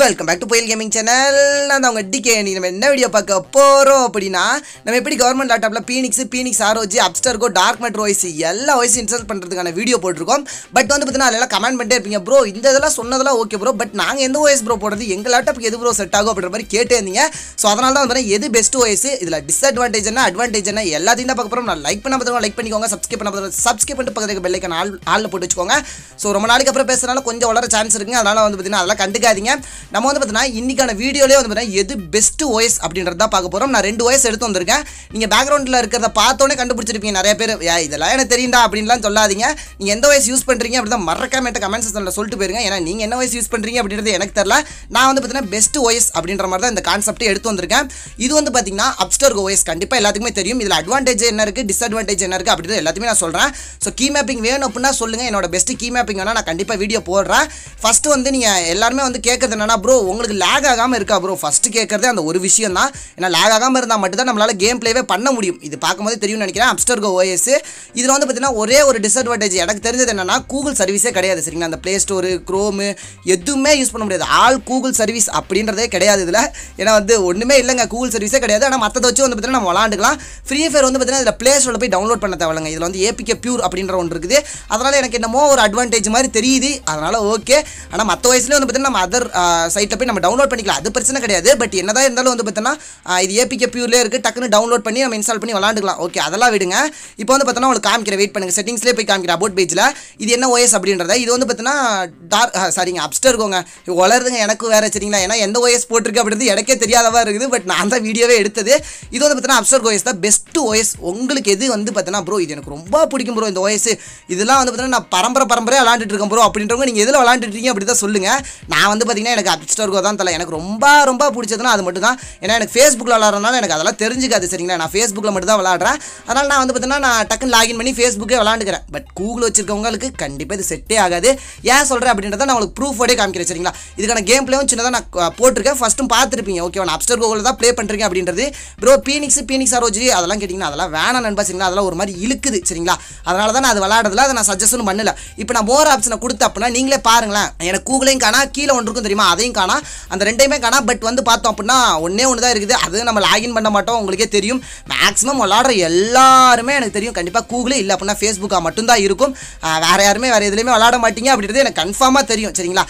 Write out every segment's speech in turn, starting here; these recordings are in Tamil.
welcome back to Puyal gaming channel நான் அவங்க டிகே அணி நம்ம என்ன வீடியோ பார்க்க போகிறோம் அப்படின்னா நம்ம எப்படி கவர்மெண்ட் லேப்டாப்பில் பீனிக்ஸ் பீனிக்ஸ் ஆரோஜி அப்ஸ்டர்கோ டார்க் மெட்ரோ ஓய்ஸ் எல்லா ஓய்ஸ் இன்ஸ்டால் பண்ணுறதுக்கான வீடியோ போட்டிருக்கோம் பட் வந்து பார்த்தீங்கன்னா அதெல்லாம் கமெண்ட் பண்ணிட்டே இருப்பீங்க ப்ரோ இந்த இதெல்லாம் சொன்னதெல்லாம் ஓகே ப்ரோ பட் நாங்கள் எந்த ஒய்ஸ் ப்ரோ போடுறது எங்கள் லேப்டாப்க்கு எது ப்ரோ செட் ஆகும் அப்படின்ற மாதிரி கேட்டே இருந்தீங்க ஸோ அதனால தான் வந்து எது பெஸ்ட் ஒய்ஸ் இதில் டிஸ்அட்வான்டேஜ் என்ன அட்வான்டேஜ் என்ன எல்லாத்தையும் தான் பார்க்க போகிறோம் நான் லைக் பண்ண பார்த்துக்கோங்க லைக் பண்ணிக்கோங்க சப்ஸ்கிரைப் பண்ண பார்த்து சப்ஸ்கிரைப் பண்ணிட்டு பக்கத்துக்கு பெல்லைக்கான ஆள் ஆளில் போட்டு வச்சுக்கோங்க ஸோ ரொம்ப நாளைக்கு அப்புறம் பேசுகிறனால கொஞ்சம் வளர சான்ஸ் இருக்குங்க அதனால் வந்து பார்த்தீங்கன்னா அதெல்லாம் கண்டுக்காதீங்க நம்ம வந்து பார்த்தீங்கன்னா இன்றைக்கான வீடியோலேயே வந்து பார்த்தீங்கன்னா எது பெஸ்ட் ஓஎஸ் அப்படின்றது பார்க்க போகிறோம் நான் ரெண்டு ஓஎஸ் எடுத்து வந்திருக்கேன் நீங்கள் பேக்ரவுண்டில் இருக்கிறத பார்த்தோன்னே கண்டுபிடிச்சிருப்பீங்க நிறைய பேர் இதெல்லாம் எனக்கு தெரியுண்டா அப்படின்லாம் சொல்லாதீங்க நீங்கள் எந்த ஓஎஸ் யூஸ் பண்ணுறீங்க அப்படி தான் மறக்காமட்ட கமெண்ட் செக்ஷனில் சொல்லிட்டு போயிருங்க ஏன்னா நீங்கள் என்ன ஓஎஸ் யூஸ் பண்ணுறீங்க அப்படின்றது எனக்கு தெரில நான் வந்து பார்த்தீங்கன்னா பெஸ்ட் ஓஎஸ் அப்படின்ற மாதிரி தான் இந்த கான்செப்ட்டை எடுத்து வந்திருக்கேன் இது வந்து பார்த்தீங்கன்னா அப்ஸ்டர் ஓஎஸ் கண்டிப்பாக எல்லாத்துக்குமே தெரியும் இதில் அட்வான்டேஜ் என்ன இருக்குது டிஸ்அட்வான்டேஜ் என்ன இருக்குது அப்படின்றது எல்லாத்தையுமே நான் சொல்கிறேன் ஸோ கீ மேப்பிங் வேணும் அப்படின்னா சொல்லுங்கள் என்னோட பெஸ்ட் கீ மேப்பிங் வேணால் நான் கண்டிப்பாக வீடியோ போடுறேன் ஃபஸ்ட்டு வந்து நீங்கள் எல்லாருமே வந்து கேட்குற கேட்கறது என்னன்னா ப்ரோ உங்களுக்கு லேக் ஆகாமல் இருக்கா ப்ரோ ஃபஸ்ட்டு கேட்குறதே அந்த ஒரு விஷயம் தான் ஏன்னா லேக் ஆகாமல் இருந்தால் மட்டும் தான் நம்மளால் கேம் பிளேவே பண்ண முடியும் இது பார்க்கும்போது தெரியும்னு நினைக்கிறேன் அப்டர்கோ ஓஎஸ் இதில் வந்து பார்த்தீங்கன்னா ஒரே ஒரு டிஸ்அட்வான்டேஜ் எனக்கு தெரிஞ்சது என்னன்னா கூகுள் சர்வீஸே கிடையாது சரிங்களா அந்த ப்ளே ஸ்டோரு க்ரோமு எதுவுமே யூஸ் பண்ண முடியாது ஆல் கூகுள் சர்வீஸ் அப்படின்றதே கிடையாது இதில் ஏன்னா வந்து ஒன்றுமே இல்லைங்க கூகுள் சர்வீஸே கிடையாது ஆனால் மற்ற வச்சு வந்து பார்த்தீங்கன்னா நம்ம விளாண்டுக்கலாம் ஃப்ரீ ஃபயர் வந்து பார்த்தீங்கன்னா இதில் ப்ளே ஸ்டோரில் போய் டவுன்லோட் பண்ண தேவைங்க இதில் வந்து ஏபிகே பியூர் அப்படின்ற ஒன்று இருக்குது அதனால் எனக்கு என்னமோ ஒரு அட்வான்டேஜ் மாதிரி தெரியுது அதனால் ஓகே ஆனால் மற்ற வயசுலேயே வந்து பார்த்தீங்கன்னா நம்ம அதர் சைட்டில் போய் நம்ம டவுன்லோட் பண்ணிக்கலாம் அது பிரச்சனை கிடையாது பட் என்ன தான் இருந்தாலும் வந்து பார்த்தோன்னா இது ஏபிகே பியூர்லேயே இருக்குது டக்குன்னு டவுன்லோட் பண்ணி நம்ம இன்ஸ்டால் பண்ணி விளாண்டுக்கலாம் ஓகே அதெல்லாம் விடுங்க இப்போ வந்து பார்த்தோன்னா உங்களுக்கு காமிக்கிற வெயிட் பண்ணுங்கள் செட்டிங்ஸ்லேயே போய் காமிக்கிறேன் அபோட் பேஜில் இது என்ன ஓஎஸ் அப்படின்றத இது வந்து பார்த்தீங்கன்னா டார்க் சரிங்க அப்ஸ்டர் இருக்கோங்க வளருதுங்க எனக்கு வேறு சரிங்களா ஏன்னா எந்த ஓஎஸ் போட்டிருக்கு அப்படின்றது எனக்கே தெரியாதவா இருக்குது பட் நான் தான் வீடியோவே எடுத்தது இது வந்து பார்த்தீங்கன்னா அப்ஸ்டர் ஓஎஸ் தான் பெஸ்ட் ஓஎஸ் உங்களுக்கு எது வந்து பார்த்தீங்கன்னா ப்ரோ இது எனக்கு ரொம்ப பிடிக்கும் ப்ரோ இந்த ஓஎஸ் இதெல்லாம் வந்து பார்த்தீங்கன்னா நான் பரம்பரை பரம்பரையாக விளாண்டுட்டு இருக்கேன் ப்ரோ அப்படின்றவங்க நீங்கள் எதில் விளாண்டுட்டு அப்படி தான் சொல்லுங்கள் நான் வந்து பார்த்தீங்கன்னா எனக்கு அப்ஸ்டர்கோ தான் தலை எனக்கு ரொம்ப ரொம்ப பிடிச்சதுன்னா அது மட்டும் தான் ஏன்னா எனக்கு ஃபேஸ்புக்கில் விளாட்றதுனால எனக்கு அதெல்லாம் தெரிஞ்சுக்காது சரிங்களா நான் ஃபேஸ்புக்கில் மட்டும் தான் விளாட்றேன் அதனால் நான் வந்து பார்த்தீங்கன்னா நான் டக்குன்னு லாகின் பண்ணி ஃபேஸ்புக்கே விளாண்டுக்கிறேன் பட் கூகுள் வச்சிருக்கவங்களுக்கு கண்டிப்பாக இது செட்டே ஆகாது ஏன் சொல்கிறேன் அப்படின்றத நான் உங்களுக்கு ப்ரூஃபோடே காமிக்கிறேன் சரிங்களா இதுக்கான கேம் பிளேவும் சின்னதாக நான் போட்டிருக்கேன் ஃபஸ்ட்டும் பார்த்துருப்பீங்க ஓகே நான் அப்டர் கோவில் தான் ப்ளே பண்ணுறீங்க அப்படின்றது ப்ரோ பீனிக்ஸ் பீனிக்ஸ் ஆரோஜி அதெல்லாம் கேட்டிங்கன்னா அதெல்லாம் வேணாம் நண்பா சரிங்களா அதெல்லாம் ஒரு மாதிரி இழுக்குது சரிங்களா அதனால தான் நான் அது விளாடுறதுல அதை நான் சஜஷனும் பண்ணல இப்போ நான் மோர் ஆப்ஷனை கொடுத்த அப்படின்னா நீங்களே பாருங்களேன் எனக்கு கூகுளையும் காணா கீழே ஒன்று இருக்கும் தெரியுமா அதையும் காணா அந்த ரெண்டையுமே காணா பட் வந்து பார்த்தோம் அப்படின்னா ஒன்றே ஒன்று தான் இருக்குது அது நம்ம லாகின் பண்ண மாட்டோம் உங்களுக்கே தெரியும் மேக்ஸிமம் விளாடுற எல்லாருமே எனக்கு தெரியும் கண்டிப்பாக கூகுளே இல்லை அப்படின்னா ஃபேஸ்புக்காக மட்டும்தான் இருக்கும் வேறு யாருமே வேறு எதுலேயுமே விளாட மாட்டீங்க அப்படின்றது எனக்கு கன்ஃபார்ம் கன்ஃபார்மாக தெரியும் சரிங்களா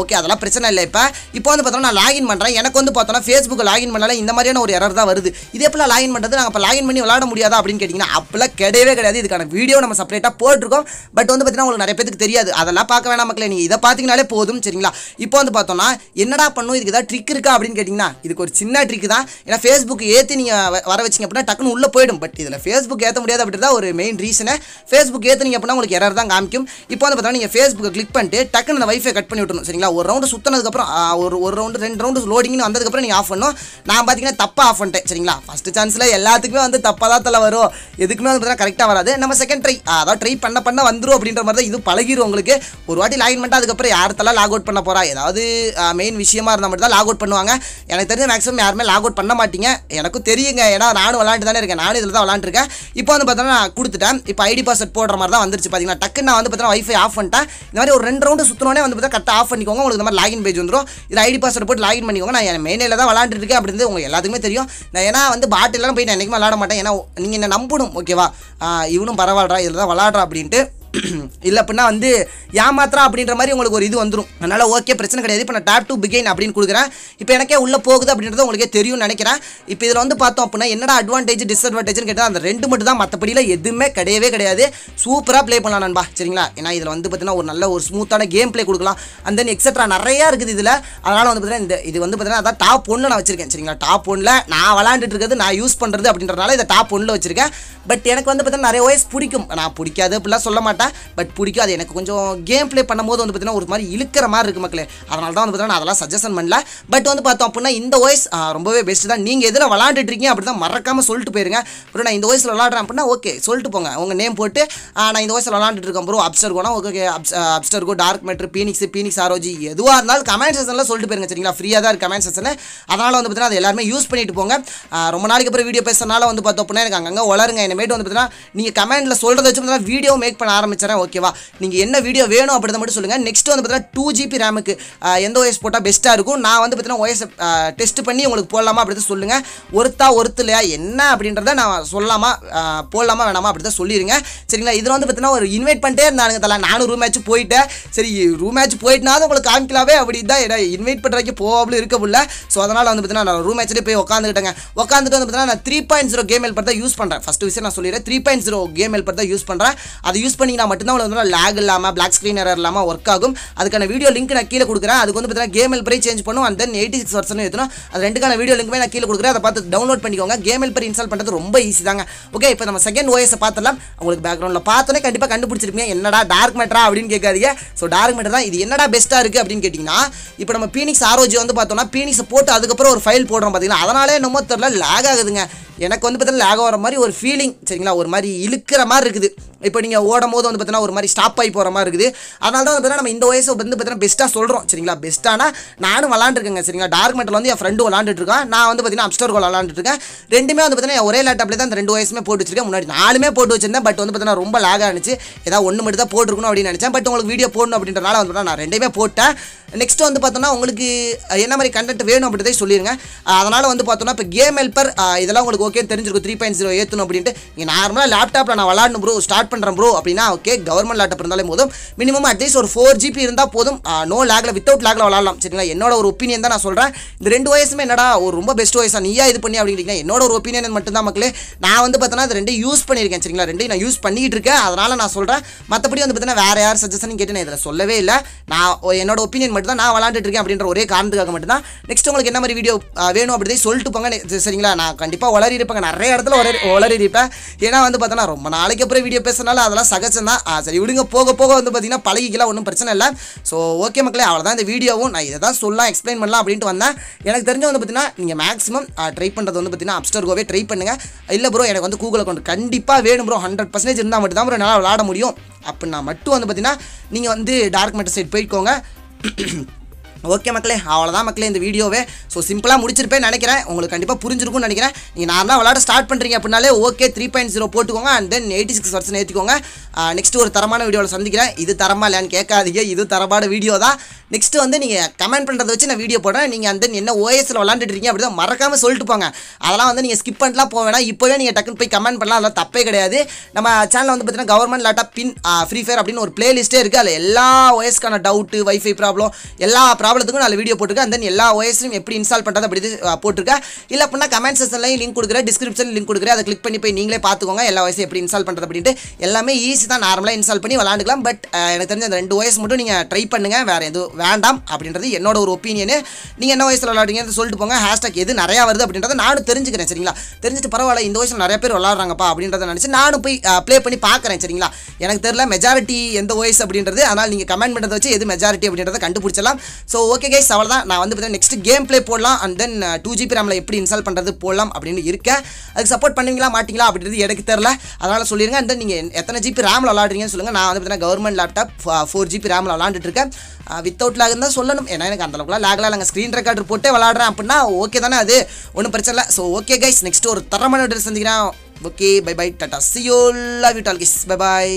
ஓகே அதெல்லாம் பிரச்சனை இல்லை இப்போ இப்போ வந்து பார்த்தோம்னா நான் லாகின் பண்ணுறேன் எனக்கு வந்து பார்த்தோன்னா ஃபேஸ்புக்கில் லாகின் பண்ணாலே இந்த மாதிரியான ஒரு எரர் தான் வருது இதே போல் லாகின் பண்ணுறது நாங்கள் இப்போ லாகின் பண்ணி விளாட முடியாதா அப்படின்னு கேட்டிங்கன்னா அப்போலாம் கிடையவே கிடையாது இதுக்கான வீடியோ நம்ம செப்பரேட்டாக போட்டிருக்கோம் பட் வந்து பார்த்தீங்கன்னா உங்களுக்கு நிறைய பேருக்கு தெரியாது அதெல்லாம் பார்க்க வேணாம் மக்களே நீங்கள் இதை பார்த்தீங்கனாலே போதும் சரிங்களா இப்போ வந்து பார்த்தோம்னா என்னடா பண்ணும் இதுக்கு ஏதாவது ட்ரிக் இருக்கா அப்படின்னு கேட்டிங்கன்னா இதுக்கு ஒரு சின்ன ட்ரிக் தான் ஏன்னா ஃபேஸ்புக் ஏற்றி நீங்கள் வர வச்சிங்க அப்படின்னா டக்குன்னு உள்ளே போயிடும் பட் இதில் ஃபேஸ்புக் ஏற்ற முடியாது அப்படின்றத ஒரு மெயின் ரீசனை ஃபேஸ்புக் ஏற்றினீங்க அப்படின்னா உங்களுக்கு எரர் தான் காமிக்கும் இப்போ வந்து பார்த்தோம்னா நீங்கள் ஃபேஸ்புக்கை கிளிக் பண்ணிட்டு டக்கு டக்குன்னு அந்த வைஃபை கட் பண்ணி விட்டணும் சரிங்களா ஒரு ரவுண்டு சுத்தினதுக்கப்புறம் ஒரு ஒரு ரவுண்டு ரெண்டு ரவுண்டு லோடிங்னு வந்ததுக்கப்புறம் நீங்கள் ஆஃப் பண்ணணும் நான் பார்த்தீங்கன்னா தப்பாக ஆஃப் பண்ணிட்டேன் சரிங்களா ஃபஸ்ட்டு சான்ஸில் எல்லாத்துக்குமே வந்து தப்பாக தான் தலை வரும் எதுக்குமே வந்து பார்த்தீங்கன்னா கரெக்டாக வராது நம்ம செகண்ட் ட்ரை அதாவது ட்ரை பண்ண பண்ண வந்துடும் அப்படின்ற மாதிரி தான் இது பழகிடும் உங்களுக்கு ஒரு வாட்டி லாகின் பண்ணிட்டு அதுக்கப்புறம் யார் தலை லாக் அவுட் பண்ண போகிறா ஏதாவது மெயின் விஷயமா இருந்தால் மட்டும் தான் லாக் அவுட் பண்ணுவாங்க எனக்கு தெரிஞ்ச மேக்ஸிமம் யாருமே லாக் அவுட் பண்ண மாட்டீங்க எனக்கும் தெரியுங்க ஏன்னா நானும் விளாண்டு தானே இருக்கேன் நானும் இதில் தான் விளாண்டுருக்கேன் இப்போ வந்து பார்த்தோன்னா கொடுத்துட்டேன் இப்போ ஐடி பாஸ்வேர்ட் போடுற மாதிரி தான் வந்துருச்சு பார்த்தீங்கன்னா டக்குன்னு நான் வந்து பார்த்தீங்கன்னா வைஃபை ஆஃப் பண்ணிட்டேன் இந்த மாதிரி ஒரு ரெண்டு ரவுண்டு சுற்றினோடனே வந்து பார்த்தா கரெக்டாக ஆஃப் பண்ணிக்கோங்க உங்களுக்கு இந்த மாதிரி லாகின் பேஜ் வந்துடும் இது ஐடி பாஸ்வேர்டு போட்டு லாகின் பண்ணிக்கோங்க நான் என் மெயினில் தான் விளாண்டுருக்கேன் அப்படின்னு உங்களுக்கு எல்லாத்துக்குமே தெரியும் நான் ஏன்னா வந்து பாட்டிலெலாம் போய் நான் என்றைக்குமே விளாட மாட்டேன் ஏன்னா நீங்கள் என்ன நம்பணும் ஓகேவா இவனும் பரவாயில்லா இதில் தான் விளாட்றா அப்படின்ட்டு இல்லை அப்படின்னா வந்து ஏமாத்திரா அப்படின்ற மாதிரி உங்களுக்கு ஒரு இது வந்துடும் அதனால் ஓகே பிரச்சனை கிடையாது இப்போ நான் டேப் டு பிகைன் அப்படின்னு கொடுக்குறேன் இப்போ எனக்கே உள்ளே போகுது அப்படின்றது உங்களுக்கே தெரியும்னு நினைக்கிறேன் இப்போ இதில் வந்து பார்த்தோம் அப்படின்னா என்னடா அட்வான்டேஜ் டிஸ்அட்வான்டேஜ்னு கேட்டால் அந்த ரெண்டு மட்டும் தான் மற்றபடியில் எதுவுமே கிடையவே கிடையாது சூப்பராக ப்ளே பண்ணலாம் நண்பா சரிங்களா ஏன்னா இதில் வந்து பார்த்தீங்கன்னா ஒரு நல்ல ஒரு ஸ்மூத்தான கேம் ப்ளே கொடுக்கலாம் அந்த தென் எக்ஸட்ரா நிறையா இருக்குது இதில் அதனால் வந்து பார்த்தீங்கன்னா இந்த இது வந்து பார்த்தீங்கன்னா அதான் டாப் ஒன்று நான் வச்சிருக்கேன் சரிங்களா டாப் ஒன்றில் நான் விளாண்டுட்டு இருக்கிறது நான் யூஸ் பண்ணுறது அப்படின்றனால இதை டாப் ஒன்றில் வச்சிருக்கேன் பட் எனக்கு வந்து பார்த்தீங்கன்னா நிறைய வயசு பிடிக்கும் நான் பிடிக்காது அப்படிலாம் சொல்ல மாட்டேன் மாட்டேன் பட் பிடிக்கும் அது எனக்கு கொஞ்சம் கேம் ப்ளே பண்ணும்போது வந்து பார்த்தீங்கன்னா ஒரு மாதிரி இழுக்கிற மாதிரி இருக்குது மக்களே அதனால தான் வந்து பார்த்தீங்கன்னா நான் அதெல்லாம் சஜஷன் பண்ணல பட் வந்து பார்த்தோம் அப்படின்னா இந்த வயஸ் ரொம்பவே பெஸ்ட் தான் நீங்கள் எதில் விளாண்டுட்டு இருக்கீங்க அப்படி தான் மறக்காமல் சொல்லிட்டு போயிருங்க ப்ரோ நான் இந்த வயசில் விளாட்றேன் அப்படின்னா ஓகே சொல்லிட்டு போங்க உங்கள் நேம் போட்டு நான் இந்த வயசில் விளாண்டுட்டு இருக்கேன் ப்ரோ கோனா ஓகே கோ டார்க் மேட்ரு பீனிக்ஸ் பீனிக்ஸ் ஆரோஜி எதுவாக இருந்தாலும் கமெண்ட் செக்ஷனில் சொல்லிட்டு போயிருங்க சரிங்களா ஃப்ரீயாக தான் இருக்கு கமெண்ட் செக்ஷனில் அதனால் வந்து பார்த்தீங்கன்னா அது எல்லாருமே யூஸ் பண்ணிட்டு போங்க ரொம்ப நாளைக்கு அப்புறம் வீடியோ பேசுறதுனால வந்து பார்த்தோம் அப்படின்னா எனக்கு அங்கங்கே வளருங்க இனிமேட்டு வந்து பார்த்தீங்கன்னா நீங்கள் கமெண்ட்டில் சொல்கிறத வச்சு பார்த்தீங்கன்னா வீடியோ மேக் பண்ண ஆரம்பிச்சு காமிச்சிடறேன் ஓகேவா நீங்கள் என்ன வீடியோ வேணும் அப்படிதான் மட்டும் சொல்லுங்கள் நெக்ஸ்ட் வந்து பார்த்தீங்கன்னா டூ ஜிபி ரேமுக்கு எந்த ஓஎஸ் போட்டால் பெஸ்ட்டாக இருக்கும் நான் வந்து பார்த்தீங்கன்னா ஓஎஸ் டெஸ்ட் பண்ணி உங்களுக்கு போடலாமா அப்படி சொல்லுங்கள் ஒருத்தா ஒருத்தலையா என்ன அப்படின்றத நான் சொல்லாமா போடலாமா வேணாமா அப்படி தான் சொல்லிடுங்க சரிங்களா இதில் வந்து பார்த்தீங்கன்னா ஒரு இன்வைட் பண்ணிட்டே இருந்தானுங்க தலை நானும் ரூம் மேட்ச் போயிட்டேன் சரி ரூம் மேட்ச் போயிட்டுனாலும் உங்களுக்கு காமிக்கலாவே அப்படி தான் என்ன இன்வைட் பண்ணுறதுக்கு போகாமல் இருக்க முடியல ஸோ அதனால் வந்து பார்த்தீங்கன்னா நான் ரூம் மேட்ச்லேயே போய் உட்காந்துக்கிட்டேங்க உட்காந்துட்டு வந்து பார்த்தீங்கன்னா நான் three point zero game helper தான் யூஸ் பண்ணுறேன் ஃபஸ்ட் விஷயம் நான் சொல்லிடுறேன் three point zero game helper தான் யூஸ் பண்ணுறேன் அதை யூஸ் பண்ணி பண்ணியிருந்தா மட்டும்தான் உங்களுக்கு லேக் இல்லாமல் பிளாக் ஸ்க்ரீன் எரர் இல்லாமல் ஒர்க் ஆகும் அதுக்கான வீடியோ லிங்க் நான் கீழே கொடுக்குறேன் அதுக்கு வந்து பார்த்தீங்கன்னா கேமல் பிரே சேஞ்ச் பண்ணும் அந்த தென் எயிட்டி சிக்ஸ் வருஷன் ஏற்றணும் அது ரெண்டுக்கான வீடியோ லிங்க்குமே நான் கீழே கொடுக்குறேன் அதை பார்த்து டவுன்லோட் பண்ணிக்கோங்க கேமல் பிரை இன்ஸ்டால் பண்ணுறது ரொம்ப ஈஸி தாங்க ஓகே இப்போ நம்ம செகண்ட் ஓஎஸை பார்த்தலாம் உங்களுக்கு பேக்ரவுண்டில் பார்த்தோன்னே கண்டிப்பாக கண்டுபிடிச்சிருப்பீங்க என்னடா டார்க் மேட்டரா அப்படின்னு கேட்காதீங்க ஸோ டார்க் மேட்டர் தான் இது என்னடா பெஸ்ட்டாக இருக்குது அப்படின்னு கேட்டிங்கன்னா இப்போ நம்ம பீனிக்ஸ் ஆரோஜி வந்து பார்த்தோம்னா பீனிக்ஸை போட்டு அதுக்கப்புறம் ஒரு ஃபைல் போடுறோம் பார்த்தீங்கன்னா அதனாலே நம்ம தெரியல லேக் ஆகுதுங்க எனக்கு வந்து பார்த்தீங்கன்னா லேக் ஆகிற மாதிரி ஒரு ஃபீலிங் சரிங்களா ஒரு மாதிரி இழுக்கிற மாதிரி இருக்குது இப்போ நீங்கள் ஓடும் போது வந்து பார்த்தீங்கன்னா ஒரு மாதிரி ஸ்டாப் ஆகி போகிற மாதிரி இருக்குது அதனால தான் வந்து நம்ம இந்த வயசு வந்து பார்த்தீங்கன்னா பெஸ்ட்டாக சொல்கிறோம் சரிங்களா பெஸ்ட்டானா நானும் விளாண்டுருக்கேங்க சரிங்களா டார்க் மெட்டல் வந்து என் ஃப்ரெண்டு விளாண்டுட்டுருக்கான் நான் வந்து பார்த்தீங்கன்னா அப்ஸ்டோர் கோல் விளாண்டுருக்கேன் ரெண்டுமே வந்து பார்த்தீங்கன்னா ஒரே லேப்டாப்லேயே தான் அந்த ரெண்டு வயசுமே போட்டு வச்சிருக்கேன் முன்னாடி நாலுமே போட்டு வச்சிருந்தேன் பட் வந்து பார்த்தீங்கன்னா ரொம்ப லாக் ஆச்சு ஏதாவது ஒன்று மட்டும் தான் போட்டுருக்கணும் அப்படின்னு நினச்சேன் பட் உங்களுக்கு வீடியோ போடணும் அப்படின்றனால வந்து நான் ரெண்டுமே போட்டேன் நெக்ஸ்ட் வந்து பார்த்தோன்னா உங்களுக்கு என்ன மாதிரி கண்டென்ட் வேணும் அப்படின்றதே சொல்லிடுங்க அதனால் வந்து பார்த்தோன்னா இப்போ கேம் ஹெல்பர் இதெல்லாம் உங்களுக்கு ஓகே தெரிஞ்சிருக்கும் த்ரீ பாயிண்ட் ஜீரோ ஏற்றணும் அப்படின்ட்டு நீங்கள் நார்மலாக லேப்டாப்பில் நான் விளாடணும் ப்ரோ ஸ்டார்ட் பண்ணுறேன் ப்ரோ அப்படின்னா ஓகே கவர்மெண்ட் லேப்டாப் இருந்தாலே போதும் மினிமம் அட்லீஸ்ட் ஒரு ஃபோர் ஜிபி இருந்தால் போதும் நோ வித் வித்தவுட் லேக்ல விளாடலாம் சரிங்களா என்னோட ஒரு ஒப்பீனியன் தான் நான் சொல்கிறேன் இந்த ரெண்டு வயசுமே என்னடா ஒரு ரொம்ப பெஸ்ட் வயசாக நீயா இது பண்ணி அப்படின்னு என்னோட ஒரு ஒப்பீனியன் மட்டும்தான் மக்களே நான் வந்து பார்த்தீங்கன்னா இது ரெண்டு யூஸ் பண்ணியிருக்கேன் சரிங்களா ரெண்டையும் நான் யூஸ் பண்ணிகிட்டு இருக்கேன் அதனால் நான் சொல்கிறேன் மற்றபடி வந்து பார்த்தீங்கன்னா வேறு யார் சஜஷன் கேட்டு நான் இதில் சொல்லவே இல்லை நான் என்னோட ஒப்பீனியன் மட்டும் தான் நான் விளாண்டுட்டு இருக்கேன் அப்படின்ற ஒரே காரணத்துக்காக மட்டும் தான் நெக்ஸ்ட் உங்களுக்கு என்ன மாதிரி வீடியோ வேணும் அப்படி சொல்லிட்டு போங்க சரிங்களா நான் கண்டிப்பாக வளரி இருப்பேன் நிறைய இடத்துல வளரி இருப்பேன் ஏன்னா வந்து பார்த்தீங்கன்னா ரொம்ப நாளைக்கு அப்புறம் வீடியோ பேச சொன்னாலும் அதெல்லாம் சகஜம் தான் சரி விடுங்க போக போக வந்து பார்த்தீங்கன்னா பழகிக்கலாம் ஒன்றும் பிரச்சனை இல்லை ஸோ ஓகே மக்களே தான் இந்த வீடியோவும் நான் இதை தான் சொல்லலாம் எக்ஸ்பிளைன் பண்ணலாம் அப்படின்ட்டு வந்தேன் எனக்கு தெரிஞ்ச வந்து பார்த்தீங்கன்னா நீங்கள் மேக்ஸிமம் ட்ரை பண்ணுறது வந்து பார்த்தீங்கன்னா அப்டர் கோவே ட்ரை பண்ணுங்கள் இல்லை ப்ரோ எனக்கு வந்து கூகுள் அக்கௌண்ட் கண்டிப்பாக வேணும் ப்ரோ ஹண்ட்ரட் பர்சன்டேஜ் இருந்தால் மட்டும் தான் ப்ரோ நல்லா விளாட முடியும் அப்படின்னா மட்டும் வந்து பார்த்தீங்கன்னா நீங்கள் வந்து டார்க் மெட்டர் சைட் போயிக்கோங்க ஓகே மக்களே அவ்வளோதான் மக்களே இந்த வீடியோவே ஸோ சிம்பிளாக முடிச்சிருப்பேன் நினைக்கிறேன் உங்களுக்கு கண்டிப்பாக புரிஞ்சிருக்கும்னு நினைக்கிறேன் நீங்கள் நார்மலாக விளாட ஸ்டார்ட் பண்ணுறீங்க அப்படின்னாலே ஓகே த்ரீ பாயிண்ட் ஜீரோ போட்டுக்கோங்க and then eighty six percent ஏற்றிக்கோங்க நெக்ஸ்ட் ஒரு தரமான வீடியோவில் சந்திக்கிறேன் இது தரமா இல்லையான்னு கேட்காதீங்க இது தரமான வீடியோ தான் நெக்ஸ்ட் வந்து நீங்கள் கமெண்ட் பண்ணுறத வச்சு நான் வீடியோ போடுறேன் நீங்கள் அந்த என்ன ஓஎஸில் விளாண்டுட்டு இருக்கீங்க அப்படி தான் மறக்காமல் சொல்லிட்டு போங்க அதெல்லாம் வந்து நீங்கள் ஸ்கிப் பண்ணலாம் போக வேணாம் இப்போவே நீங்கள் டக்குன்னு போய் கமெண்ட் பண்ணலாம் அதெல்லாம் தப்பே கிடையாது நம்ம சேனலில் வந்து பார்த்தீங்கன்னா கவர்மெண்ட் லேட்டாக பின் ஃப்ரீ ஃபயர் அப்படின்னு ஒரு பிளேலிஸ்ட்டே இருக்குது அதில் எல்லா ஓஎஸ்க்கான டவுட்டு ஒய்ஃபை ப்ராப்ளம் எல்லா ப்ராப்ளத்துக்கும் நான் வீடியோ போட்டிருக்கேன் தென் எல்லா ஓஎஸ்லையும் எப்படி இன்ஸ்டால் பண்ணுறது அப்படி போட்டிருக்கேன் இல்லை அப்படின்னா கமெண்ட் செஷன்லையும் லிங்க் கொடுக்குறேன் டிஸ்கிரிப்ஷன் லிங்க் கொடுக்குறேன் அதை கிளிக் பண்ணி போய் நீங்களே பார்த்துக்கோங்க எல்லா ஓஎஸ் எப்படி இன்ஸ்டால் பண்ணுறது அப்படின்ட்டு எல்லாமே ஈஸி பிசி தான் நார்மலாக இன்ஸ்டால் பண்ணி விளாண்டுக்கலாம் பட் எனக்கு தெரிஞ்ச அந்த ரெண்டு ஓஎஸ் மட்டும் நீங்கள் ட்ரை பண்ணுங்கள் வேறு எதுவும் வேண்டாம் அப்படின்றது என்னோட ஒரு ஒப்பீனியனு நீங்கள் என்ன வயசில் விளாடுறீங்கன்னு சொல்லிட்டு போங்க ஹேஷ்டாக் எது நிறையா வருது அப்படின்றத நானும் தெரிஞ்சுக்கிறேன் சரிங்களா தெரிஞ்சுட்டு பரவாயில்ல இந்த வயசில் நிறைய பேர் விளாட்றாங்கப்பா அப்படின்றத நினச்சி நானும் போய் ப்ளே பண்ணி பார்க்குறேன் சரிங்களா எனக்கு தெரியல மெஜாரிட்டி எந்த ஓஎஸ் அப்படின்றது அதனால் நீங்கள் கமெண்ட் பண்ணுறத வச்சு எது மெஜாரிட்டி அப்படின்றத கண்டுபிடிச்சலாம் ஸோ ஓகே கைஸ் அவள் தான் நான் வந்து பார்த்தீங்கன்னா நெக்ஸ்ட் கேம் ப்ளே போடலாம் அண்ட் தென் டூ ஜிபி ரேமில் எப்படி இன்ஸ்டால் பண்ணுறது போடலாம் அப்படின்னு இருக்கேன் அதுக்கு சப்போர்ட் பண்ணுவீங்களா மாட்டிங்களா அப்படின்றது எனக்கு தெரில அதனால் சொல்லிடுங்க அண்ட் தென் நீங்கள் எத்தனை ஜிபி ரேமில் விளாடுறீங்கன்னு சொல்லுங்கள் நான் வந்து பார்த்தீங்கன்னா கவர்மெண்ட் லேப்டாப் ஃபோர் ஜிபி ரேமில் விளாண்டுட்டு இருக்கேன் வித்தவுட் லாக் தான் சொல்லணும் ஏன்னா எனக்கு அந்தளவுக்குலாம் லேக்லாம் நாங்கள் ஸ்க்ரீன் ரெக்கார்டர் போட்டே விளாடுறேன் அப்படின்னா ஓகே தானே அது ஒன்றும் பிரச்சனை இல்லை ஸோ ஓகே கைஸ் நெக்ஸ்ட் ஒரு தரமான சந்திக்கிறேன் ஓகே பை பை டாட்டா சியோல் லவ் யூ டால் கைஸ் பை பை